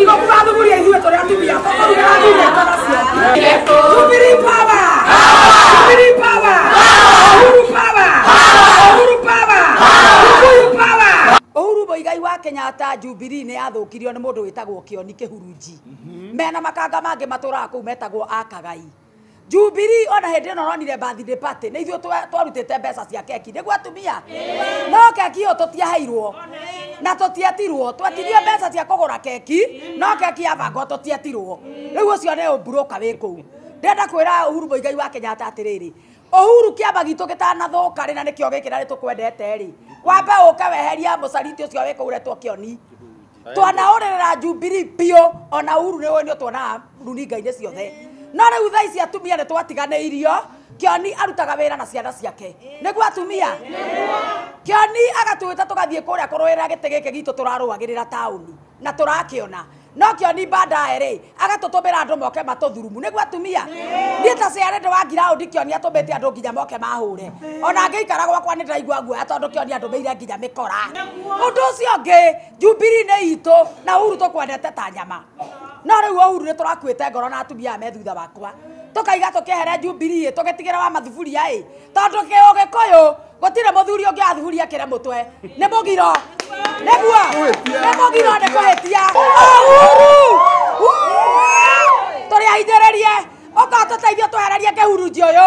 tigo kugathuguria ithuĩ tũrĩ atumia tũkũruga athuri twana ciaku tubiri pawa tubiri pawa uhuru pawa uhuru pawa ukuyu pawa uhuru mũigai wa kenyatta jubilee nĩ yathũkirio nĩ mũndũ wĩtagwo kĩoni kĩhurunji mhm. mena makanga mangĩ matũraga kũu metagwo akagai Jubilee ona hĩndĩ ĩno ronire birthday party nĩ ithuĩ twarutĩte mbeca cia keki nĩguo atumia no keki ĩyo tũtiaheirwo na tutiatirwo twetirio mbeca cia ra keki mm-hmm. no keki ya bango tutiatirwo riu ucio ni uburuka wi kuu ndenda kwira uhuru muigai wa kenyatta atiriri uhuru gä gitu ka ri na gä giki na nitukwendete ri wambe uke weheria mucariti ucio wi kuu retwo kioni twanaurĩrĩra jubiri biũ ona uhuru nĩ ũĩ nĩ ũtwonaga runinga-inĩ ciothe no u thaa ici atumia irio kä oni arutaga ra na ciana ciake guo atumia kioni agatwita tugathie kuria kuruira gite giki gitu turaruagirira tauni na turakiona no kioni baadaye ri agatutumira andu moke matuthurumu niguo atumia nie ta ciare ndi wa ngiraundi kioni atumite andu nginya moke mahure ona ngiikara gwakwa ni ndaigua nguoya tondu kioni andumiire nginya mikora undu ucio ngi jubiri ni itu na uhuru tukwendete ta nyama no riu uhuru ni turakuite ngoro na atumia me thutha wakwa tukaiga tukehere jubilee tugetigire wa mathuburia i tondu ki ugikuyu gutire muthuri ungi athuburia kire mutwe ni mugiro niguo ni mugiro ni kuhitia uhuru turi ahinjiririe uka tuteithie twehererie kihurunji uyu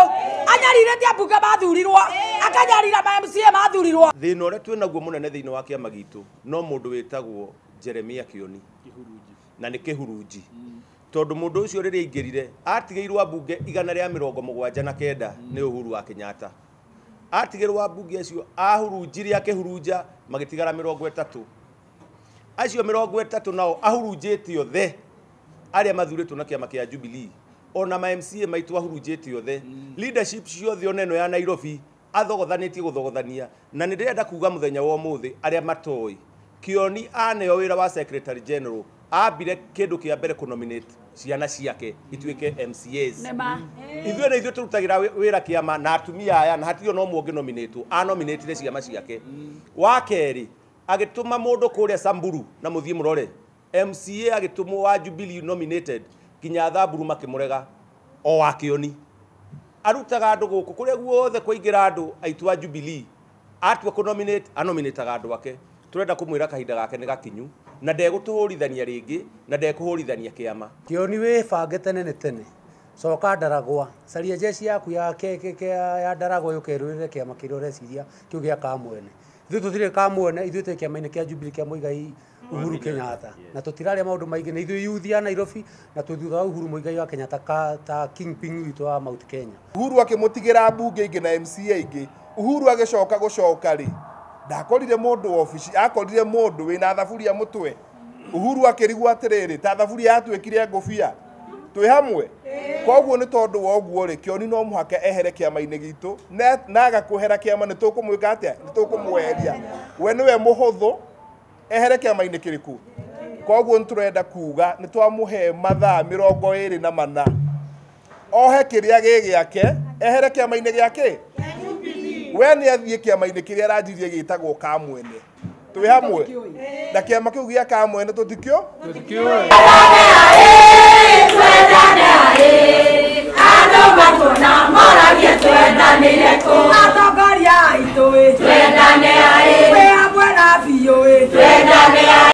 anyariretie mbunge mathurirwo akanyarira ma MCA mathurirwo thina uria twinaguo munene thiini wa kiama gitu no mundu witagwo Jeremia Kioni na ni kihurunji mm tondu mundu ucio riria aingirire atigairwo abunge igana ria mirongo mugwanja na kenda ni uhuru wa kenyatta atigirwo abunge acio ahurunjire akihurunja magitigara mirongo etatu acio mirongo etatu nao ahurunjite othe aria mathuritwo na kiama a jubilee ona ma MCA maitu ahurunjite othe mm. leadership ciothe oneno ya Nairobi gå thogothania na nĩ ndĩrenda kuuga mũthenya wa ũmũthĩ arĩa matooĩ kĩoni aneo wĩra wa secretary general ambire kĩndũ kĩa mbere kũnominate ciana ciake ituike MCAs mm. ithuĩ nĩ ithuĩ tũrutagĩra wĩra kĩama na atumia aya na hatirĩ no mũngĩ nominĩtwo anominĩtire ciama ciake mm. wa ndå kå rä a Samburu na må rore MCA mwo wa Jubilee nominated kinya Thamburu rega o wakä oni arutaga andũ gũkũ kũrĩa guothe kwaingĩra andũ aitwa Jubilee atua nominate anominĩtaga andå ake turenda kumwira kahinda gake ni gakinyu na ndegåtåhårithania rĩngĩ na ndekũhũrithania kĩama kĩoni wĩbange tene nĩ tene coka ndaragwa caria jeci yaku ya ya ndaragwa yũkerũrĩre kĩama kĩrĩa ũreciria kĩu gĩa kamwene ithuĩ tũtirĩ kamwene ithuĩ twĩ kĩama-inĩ kĩa jubili kĩa mũigai uhuru kenyatta na tũtiraria maũndũ maingĩ nĩ ithuĩ youth yuthia nairobi na twĩ thutha wa uhuru mũigai wa kenyatta ka, ta kingping witũ wa mount kenya uhuru akĩmũtigĩra mbunge ingĩ na mca ingĩ uhuru agĩcoka gũcoka rĩ ndakorire mundu ofici akorire mundu wina thaburia mutwe uhuru akirigwo atiriri ta thaburia yatwikire ngubia twi hamwe koguo nä tondå wa å guo rä kä oni no må haka ehere kä ama-inä gitå na agakå hera kä ama nä tå kå mwä ka nä tå kå mweheria we nä we må hå thå ehere kä ama-inä kä rä koguo nä tå renda kuga nä twamå he mathaa mä rongo ä rä na mana ohe kä rä a gä gä ake ehere kä ama-inä gä we nä athiä kä ama-inä kä rä a aranjirie gä tagwo ka mwene twä hamwe na kä ama kä u gä a ka mwene tå tikä å andå makuona moragia